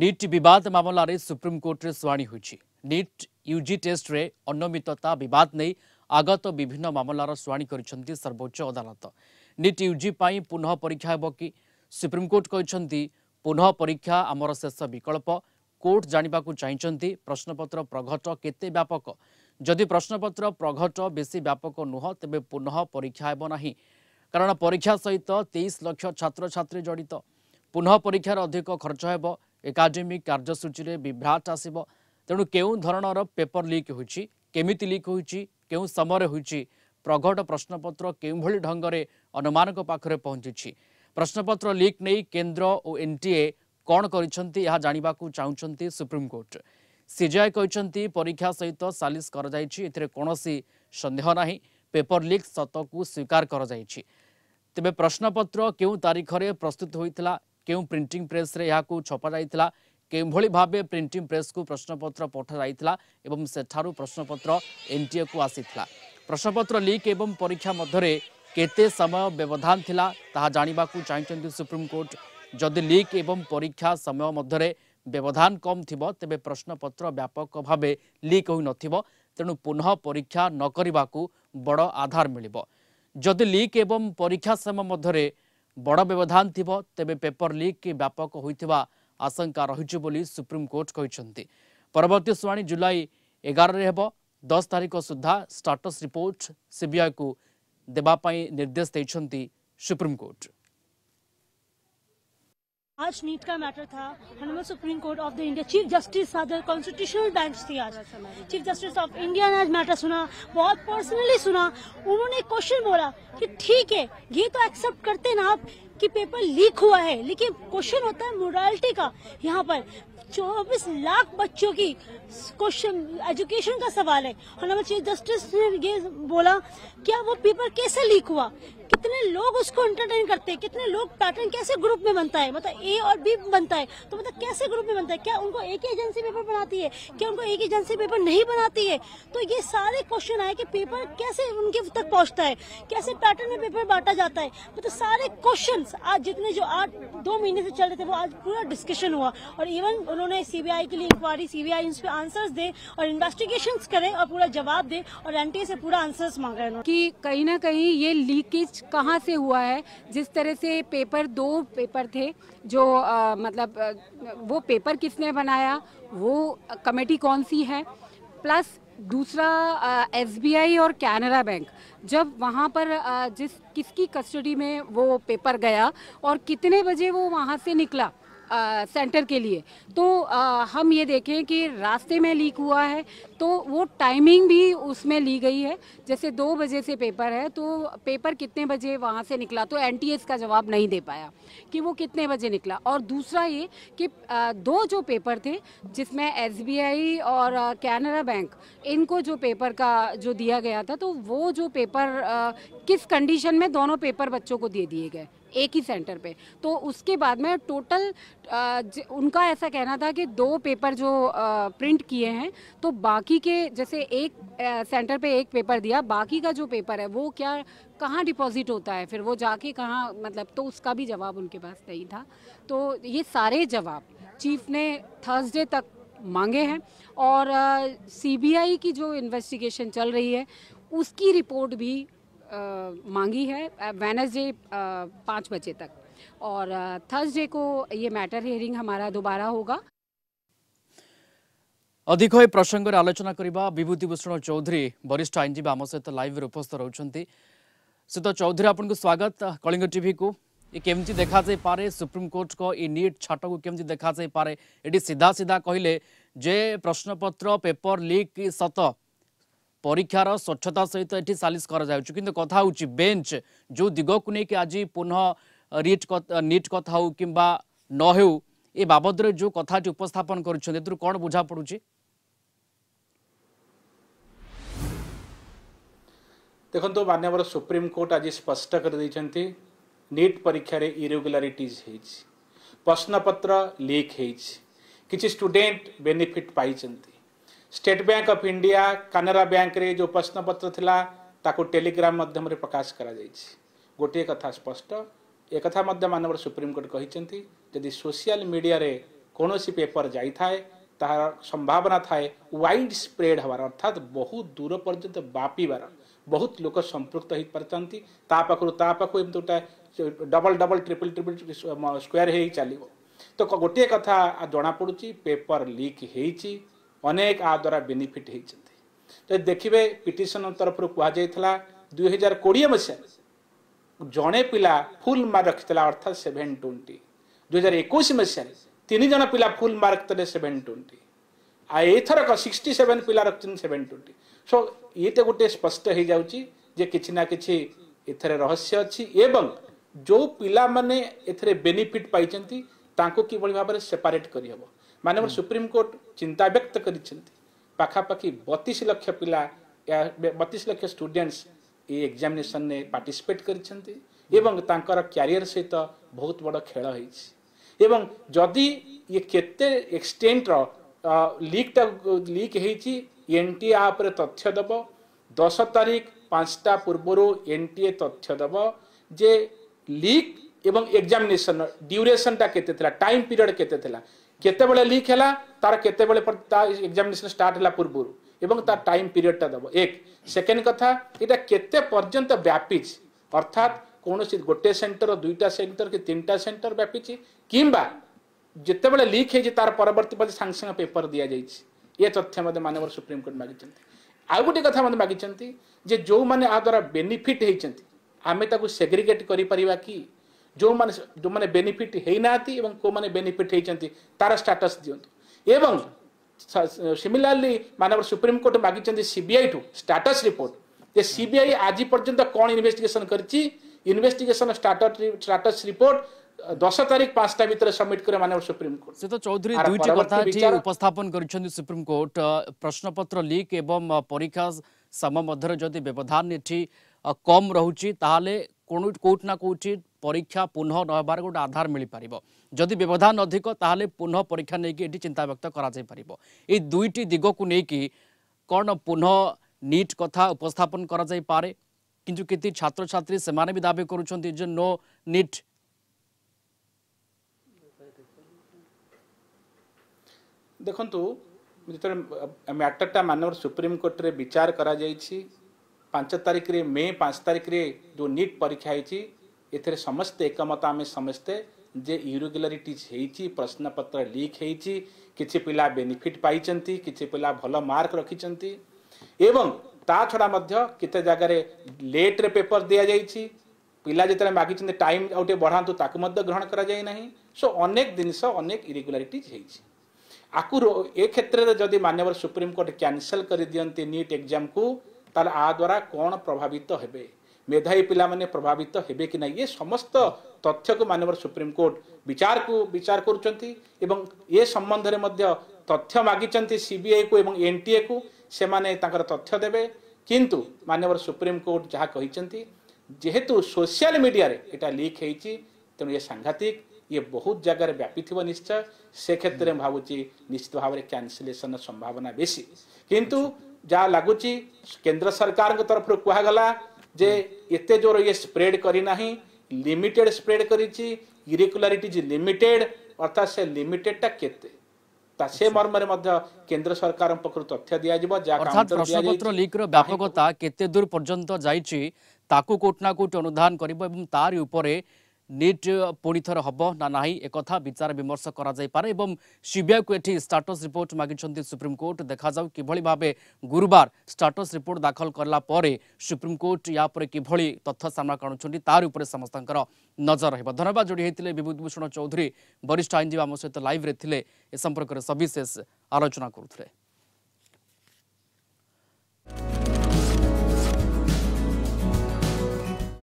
NEET ବିବାଦ ମାମଲାରେ ସୁପ୍ରିମକୋର୍ଟରେ ଶୁଣାଣି ହୋଇଛି ନିଟ୍ ୟୁଜି ଟେଷ୍ଟରେ ଅନିୟମିତତା ବିବାଦ ନେଇ ଆଗତ ବିଭିନ୍ନ ମାମଲାର ଶୁଣାଣି କରିଛନ୍ତି ସର୍ବୋଚ୍ଚ ଅଦାଲତ ନିଟ୍ ୟୁଜି ପାଇଁ ପୁନଃ ପରୀକ୍ଷା ହେବ କି ସୁପ୍ରିମକୋର୍ଟ କହିଛନ୍ତି ପୁନଃ ପରୀକ୍ଷା ଆମର ଶେଷ ବିକଳ୍ପ କୋର୍ଟ ଜାଣିବାକୁ ଚାହିଁଛନ୍ତି ପ୍ରଶ୍ନପତ୍ର ପ୍ରଘଟ କେତେ ବ୍ୟାପକ ଯଦି ପ୍ରଶ୍ନପତ୍ର ପ୍ରଘଟ ବେଶୀ ବ୍ୟାପକ ନୁହଁ ତେବେ ପୁନଃ ପରୀକ୍ଷା ହେବ ନାହିଁ କାରଣ ପରୀକ୍ଷା ସହିତ ତେଇଶ ଲକ୍ଷ ଛାତ୍ରଛାତ୍ରୀ ଜଡ଼ିତ ପୁନଃ ପରୀକ୍ଷାର ଅଧିକ ଖର୍ଚ୍ଚ ହେବ ଏକାଡେମିକ କାର୍ଯ୍ୟସୂଚୀରେ ବିଭ୍ରାଟ ଆସିବ ତେଣୁ କେଉଁ ଧରଣର ପେପର ଲିକ୍ ହୋଇଛି କେମିତି ଲିକ୍ ହୋଇଛି କେଉଁ ସମୟରେ ହୋଇଛି ପ୍ରଘଟ ପ୍ରଶ୍ନପତ୍ର କେଉଁଭଳି ଢଙ୍ଗରେ ଅନୁମାନଙ୍କ ପାଖରେ ପହଞ୍ଚୁଛି ପ୍ରଶ୍ନପତ୍ର ଲିକ୍ ନେଇ କେନ୍ଦ୍ର ଓ ଏନ୍ ଟି ଏ କ'ଣ କରିଛନ୍ତି ଏହା ଜାଣିବାକୁ ଚାହୁଁଛନ୍ତି ସୁପ୍ରିମକୋର୍ଟ ସିଜିଆଇ କହିଛନ୍ତି ପରୀକ୍ଷା ସହିତ ସାଲିସ କରାଯାଇଛି ଏଥିରେ କୌଣସି ସନ୍ଦେହ ନାହିଁ ପେପର ଲିକ୍ ସତକୁ ସ୍ୱୀକାର କରାଯାଇଛି ତେବେ ପ୍ରଶ୍ନପତ୍ର କେଉଁ ତାରିଖରେ ପ୍ରସ୍ତୁତ ହୋଇଥିଲା কেউ প্রিন্টিং প্রেসরে এহাকু ছপা যাইতিলা কেউভাবে ভাবে প্রিন্টিং প্রেসকু প্রশ্নপত্র পঠা যাইতিলা এবং সেঠারু প্রশ্নপত্র এনটিএকু আসিছিলা প্রশ্নপত্র লিক এবং পরীক্ষা মধ্যে কেতে সময় ব্যবধান লা তাহা জাঁয়া চাইছেন সুপ্রিমকোর্ট যদি লিক এবং পরীক্ষা সময় মধ্যে ব্যবধান কম থিব তেবে প্রশ্নপত্র ব্যাপক ভাবে লিক হয়ে নথিব তেণু পুনঃ পরীক্ষা নকরিবাকু বড় আধার মিলিব যদি লিক এবং পরীক্ষা সময় মধ্যে ବଡ଼ ବ୍ୟବଧାନ ଥିବ ତେବେ ପେପର ଲିକ୍ କି ବ୍ୟାପକ ହୋଇଥିବା ଆଶଙ୍କା ରହିଛି ବୋଲି ସୁପ୍ରିମକୋର୍ଟ କହିଛନ୍ତି ପରବର୍ତ୍ତୀ ଶୁଣାଣି ଜୁଲାଇ ଏଗାରରେ ହେବ ଦଶ ତାରିଖ ସୁଦ୍ଧା ଷ୍ଟାଟସ୍ ରିପୋର୍ଟ ସିବିଆଇକୁ ଦେବା ପାଇଁ ନିର୍ଦ୍ଦେଶ ଦେଇଛନ୍ତି ସୁପ୍ରିମକୋର୍ଟ आज नीट का मैटर था Hanuman supreme court of the India chief justice other constitutional bench थी आज चीफ जस्टिस ऑफ इंडिया ने आज मैटर सुना बहुत पर्सनली सुना उन्होंने क्वेश्चन बोला कि ठीक है ये तो एक्सेप्ट करते ना आप कि पेपर लीक हुआ है लेकिन क्वेश्चन होता है मोरालिटी का यहाँ पर चौबीस लाख बच्चों की क्वेश्चन एजुकेशन का सवाल है हमारा चीफ जस्टिस ने ये बोला क्या वो पेपर कैसे लीक हुआ कितने लोग उसको एंटरटेन करते हैं कितने लोग पैटर्न कैसे ग्रुप में बनता है मतलब ए और बी बनता है तो मतलब कैसे ग्रुप में बनता है क्या उनको एक ही एजेंसी पेपर बनाती है क्या उनको एक एजेंसी पेपर नहीं बनाती है तो ये सारे क्वेश्चन आए कि पेपर कैसे उनके तक पहुंचता है कैसे पैटर्न में पेपर बांटा जाता है मतलब सारे क्वेश्चन आज जितने जो आज दो महीने से चल रहे थे वो आज पूरा डिस्कशन हुआ और इवन उन्होंने सीबीआई के लिए इंक्वायरी सीबीआई इन पे आंसर्स दे और इन्वेस्टिगेशन करें और पूरा जवाब दे और एनटीए से पूरा आंसर्स मांगे कि कहीं ना कहीं ये लीकेज कहाँ से हुआ है जिस तरह से पेपर दो पेपर थे जो आ, मतलब वो पेपर किसने बनाया वो कमेटी कौन सी है प्लस दूसरा एस और कैनरा बैंक जब वहाँ पर आ, जिस किसकी कस्टडी में वो पेपर गया और कितने बजे वो वहाँ से निकला आ, सेंटर के लिए तो आ, हम ये देखें कि रास्ते में लीक हुआ है तो वो टाइमिंग भी उसमें ली गई है जैसे दो बजे से पेपर है तो पेपर कितने बजे वहाँ से निकला तो एन का जवाब नहीं दे पाया कि वो कितने बजे निकला और दूसरा ये कि आ, दो जो पेपर थे जिसमें एस और कैनरा बैंक इनको जो पेपर का जो दिया गया था तो वो जो पेपर किस कंडीशन में दोनों पेपर बच्चों को दे दिए गए एक ही सेंटर पे तो उसके बाद में टोटल उनका ऐसा कहना था कि दो पेपर जो प्रिंट किए हैं तो बाकी के जैसे एक सेंटर पे एक पेपर दिया बाकी का जो पेपर है वो क्या कहाँ डिपॉजिट होता है फिर वो जाके कहाँ मतलब तो उसका भी जवाब उनके पास नहीं था तो ये सारे जवाब चीफ ने थर्सडे तक मांगे हैं और सीबीआई की जो इन्वेस्टिगेशन चल रही है उसकी रिपोर्ट भी आ, मांगी है वेनसडे पाँच बजे तक और थर्सडे को ये मैटर हियरिंग हमारा दोबारा होगा अधिक ए प्रसंगे आलोचना करने विभूति भूषण चौधरी वरिष्ठ आईनजीवी आम सहित लाइव उपस्थित रोचे सीत चौधरी आपको स्वागत कलिंग टी को ये केमती देखा जाई पारे सुप्रीम कोर्ट को ये नीट छाट को केमती देखा जाई पारे ये सीधा सीधा कहले जे प्रश्नपत्र पेपर लिक सत পরীক্ষার স্বচ্ছতা সহিত এটি সালিস করা যাচ্ছে কিন্তু কথা হচ্ছে বেঞ্চ যে দিগকু নিয়ে আজ পুনঃ রিট নিট কথা হোক কিংবা নহেউ এ বাবদরে যে কথাটি উপস্থাপন করছেন এর কোণ বুঝা পড়ুছে ଦେଖନ୍ତୁ ମାନ୍ୟବର ସୁପ୍ରିମକୋର୍ଟ ଆଜି ସ୍ପଷ୍ଟ କରିଦେଇଛନ୍ତି ନିଟ୍ ପରୀକ୍ଷାରେ ଇରେଗୁଲାରିଟିଜ୍ ହେଇଛି ପ୍ରଶ୍ନପତ୍ର ଲିକ୍ ହେଇଛି କିଛି ଷ୍ଟୁଡେଣ୍ଟ ବେନିଫିଟ୍ ପାଇଛନ୍ତି state bank of India Canara बैंक्रे जो प्रश्नपत्र थिला ताको टेलीग्राम माध्यम रे प्रकाश करा जाइछि गोटे कथा स्पष्ट ए कथा मध्य मानव सुप्रीमकोर्ट कहिसेंति जदि सोशल मीडिया रे कोनोसी पेपर जाई थाए ତାହାର ସମ୍ଭାବନା ଥାଏ ୱାଇଡ୍ ସ୍ପ୍ରେଡ୍ ହେବାର ଅର୍ଥାତ୍ ବହୁତ ଦୂର ପର୍ଯ୍ୟନ୍ତ ବ୍ୟାପିବାର ବହୁତ ଲୋକ ସମ୍ପୃକ୍ତ ହୋଇପାରିଥାନ୍ତି ତା ପାଖରୁ ତା ପାଖକୁ ଏମିତି ଗୋଟେ double double triple triple square ହେଇ ଚାଲିବ ତ ଗୋଟିଏ କଥା ଜଣାପଡ଼ୁଛି ପେପର୍ ଲିକ୍ ହେଇଛି অনেক আদ্বারা বেনিফিট হেইচন্তি ত দেখিবে পিটিশনন তরপর কোয়া যাইতলা 2020 মছয়া জણે pila ফুল মার্ক তলা অর্থত 720 2021 মছয়া তিনি জন pila ফুল মার্ক তলে 720 আ এතරক 67 pila রতন 720 সো এতে গুটে স্পষ্ট হেই যাওচি যে কিছিনা কিছি এথরে রহস্য আছে এবং জৌ pila মানে এথরে বেনিফিট পাইচন্তি তাঙ্ক কি বুলি ভাবে সেপারেট করি হব मानव सुप्रीमकोर्ट चिंता व्यक्त करते पाखापाखि बतीस लक्ष पिला बतीस लक्ष स्टूडेंट्स ये एग्जामिनेसन ने पार्टिसिपेट करते एवं सहित बहुत बड़ खेल होती एवं जदि ये केते एक्सटेन्टर लिकटा लिक होती एन टी ए तथ्य दब दस तारीख पांचटा पूर्वर एन टी ए तथ्य दब जे लिक एवं एग्जामिनेसन ड्यूरेसनटा केते टाइम पीरियड के কেতবে লিক হল তার কেতবে এক্সামিনেশন স্টার্ট হল পূর্ব এবং তার টাইম পিরিয়ডটা দেব এক সেকেন্ড কথা এটা কেতে পর্যন্ত ব্যাপিছি অর্থাৎ কৌশি গোটে সেন্টর দুইটা সেন্টর কি তিনটা সেন্টর ব্যাপিছি কিংবা যেতবে লিক হয়েছে তার পরবর্তী পদে সাংে সাংে পেপর দিয়া যাই এ তথ্য মধ্যে মানব সুপ্রিমকোর্ট মাগিছেন আউ গোটে কথা মধ্যে মাগিছেন যে যে মানে ଆ বেনিফিট হয়েছেন আমি তাকে সেগ্রিগেট করে କରିପାରିବା কি ଯେଉଁମାନେ ଯେଉଁମାନେ ବେନିଫିଟ୍ ହେଇନାହାନ୍ତି ଏବଂ କେଉଁମାନେ ବେନିଫିଟ୍ ହେଇଛନ୍ତି ତାର ଷ୍ଟାଟସ୍ ଦିଅନ୍ତୁ ଏବଂ ସିମିଲାରଲି ମାନବ ସୁପ୍ରିମକୋର୍ଟ ମାଗିଛନ୍ତି ସିବିଆଇଠୁ ଷ୍ଟାଟସ୍ ରିପୋର୍ଟ ଯେ ସିବିଆଇ ଆଜି ପର୍ଯ୍ୟନ୍ତ କ'ଣ ଇନଭେଷ୍ଟିଗେସନ୍ କରିଛି ইনভেস্টিগেশন স্ট্যাটাস রিপোর্ট দশ তারিখ পাঁচটা ভিতরে সবমিট করে মানে সুপ্রিমকোর্ট সে তো চৌধুরী দুইটি কথা উপস্থাপন করেছেন সুপ্রিমকোর্ট প্রশ্নপত্র লিক এবং পরীক্ষা সময় মধ্যে যদি ব্যবধান এটি কম রয়েছে তাহলে কোটি না কোটি পরীক্ষা পুনঃ নহবার গোটে আধার মিলিপার যদি ব্যবধান অধিক তাহলে পুনঃ পরীক্ষা নিয়ে এটি চিন্তাব্যক্ত করা যাইপার এই দুইটি দিগকু নিয়ে কোণ পুনঃ নিট কথা উপস্থাপন করা যাইপারে কিন্তু কিছু ছাত্রছাত্রী সেমানে বি দাবি করছেন যে নো নিট দেখন্তু ଯେତେବେଳେ ମ୍ୟାଟରଟା ମାନବ বিচার করা କରାଯାଇଛି पांच तारिख रे मे पांच तारिख रे जो नीट परीक्षा होती समस्त एकमत आम समस्ते जे इरेगुलरिटीज हो प्रश्नपत्र लिक होती किसी पिला बेनिफिट पाई कि पिला भल मार्क रखी एवं ता छड़ा कत जगार लेट्रे पेपर दि जा पिला जितने मागिच टाइम आउट बढ़ातु ताक ग्रहण करना सो अनेक जिनस अनेक इरेगुलरिटीज होती आपको ये क्षेत्र में जदि मानव सुप्रीमकोर्ट क्यासल कर दिखती नीट एग्जाम को ତାହେଲେ ଆ ଦ୍ୱାରା କ'ଣ ପ୍ରଭାବିତ ହେବେ ମେଧାବୀ ପିଲାମାନେ ପ୍ରଭାବିତ ହେବେ କି ନାହିଁ ଏ ସମସ୍ତ ତଥ୍ୟକୁ ମାନ୍ୟବର ସୁପ୍ରିମକୋର୍ଟ ବିଚାରକୁ ବିଚାର କରୁଛନ୍ତି ଏବଂ ଏ ସମ୍ବନ୍ଧରେ ମଧ୍ୟ ତଥ୍ୟ ମାଗିଛନ୍ତି ସିବିଆଇକୁ ଏବଂ ଏନ୍ଟିଏକୁ ସେମାନେ ତାଙ୍କର ତଥ୍ୟ ଦେବେ କିନ୍ତୁ ମାନ୍ୟବର ସୁପ୍ରିମକୋର୍ଟ ଯାହା କହିଛନ୍ତି ଯେହେତୁ ସୋସିଆଲ ମିଡ଼ିଆରେ ଏଇଟା ଲିକ୍ ହେଇଛି ତେଣୁ ଏ ସାଂଘାତିକ ଇଏ ବହୁତ ଜାଗାରେ ବ୍ୟାପିଥିବ ନିଶ୍ଚୟ ସେ କ୍ଷେତ୍ରରେ ମୁଁ ଭାବୁଛି ନିଶ୍ଚିତ ଭାବରେ କ୍ୟାନସଲେସନର ସମ୍ଭାବନା ବେଶୀ କିନ୍ତୁ ଯାହା ଲାଗୁଛି କେନ୍ଦ୍ର ସରକାରଙ୍କ ତରଫରୁ କୁହାଗଲା ଯେ ଏତେ ଜୋର ଇଏ ସ୍ପ୍ରେଡ୍ କରିନାହିଁ ଲିମିଟେଡ୍ ସ୍ପ୍ରେଡ୍ କରିଛି ଇରେଗୁଲାରିଟିଜ୍ ଲିମିଟେଡ୍ ଅର୍ଥାତ୍ ସେ ଲିମିଟେଡ୍ଟା କେତେ ତା ସେ ମର୍ମରେ ମଧ୍ୟ କେନ୍ଦ୍ର ସରକାରଙ୍କ ପକ୍ଷରୁ ତଥ୍ୟ ଦିଆଯିବ ଯାହା ପ୍ରଶ୍ନପତ୍ର ଲିକ୍ର ବ୍ୟାପକତା କେତେ ଦୂର ପର୍ଯ୍ୟନ୍ତ ଯାଇଛି ତାକୁ କୋଟି ନା କୋଟି ଅନୁଧ୍ୟାନ କରିବ ଏବଂ ତାରି ଉପରେ ନିଟ୍ ପୁଣି ଥରେ ହେବ ନା ନାହିଁ ଏକଥା ବିଚାର ବିମର୍ଶ କରାଯାଇପାରେ ଏବଂ ସିବିଆଇକୁ ଏଠି ଷ୍ଟାଟସ୍ ରିପୋର୍ଟ ମାଗିଛନ୍ତି ସୁପ୍ରିମକୋର୍ଟ ଦେଖାଯାଉ କିଭଳି ଭାବେ ଗୁରୁବାର ଷ୍ଟାଟସ୍ ରିପୋର୍ଟ ଦାଖଲ କଲା ପରେ ସୁପ୍ରିମକୋର୍ଟ ୟା ଉପରେ କିଭଳି ତଥ୍ୟ ସାମ୍ନା କରୁଛନ୍ତି ତାରି ଉପରେ ସମସ୍ତଙ୍କର ନଜର ରହିବ ଧନ୍ୟବାଦ ଯୋଡ଼ି ହୋଇଥିଲେ ବିଭୂତିଭୂଷଣ ଚୌଧୁରୀ ବରିଷ୍ଠ ଆଇନଜୀବୀ ଆମ ସହିତ ଲାଇଭ୍ରେ ଥିଲେ ଏ ସମ୍ପର୍କରେ ସବିଶେଷ ଆଲୋଚନା କରୁଥିଲେ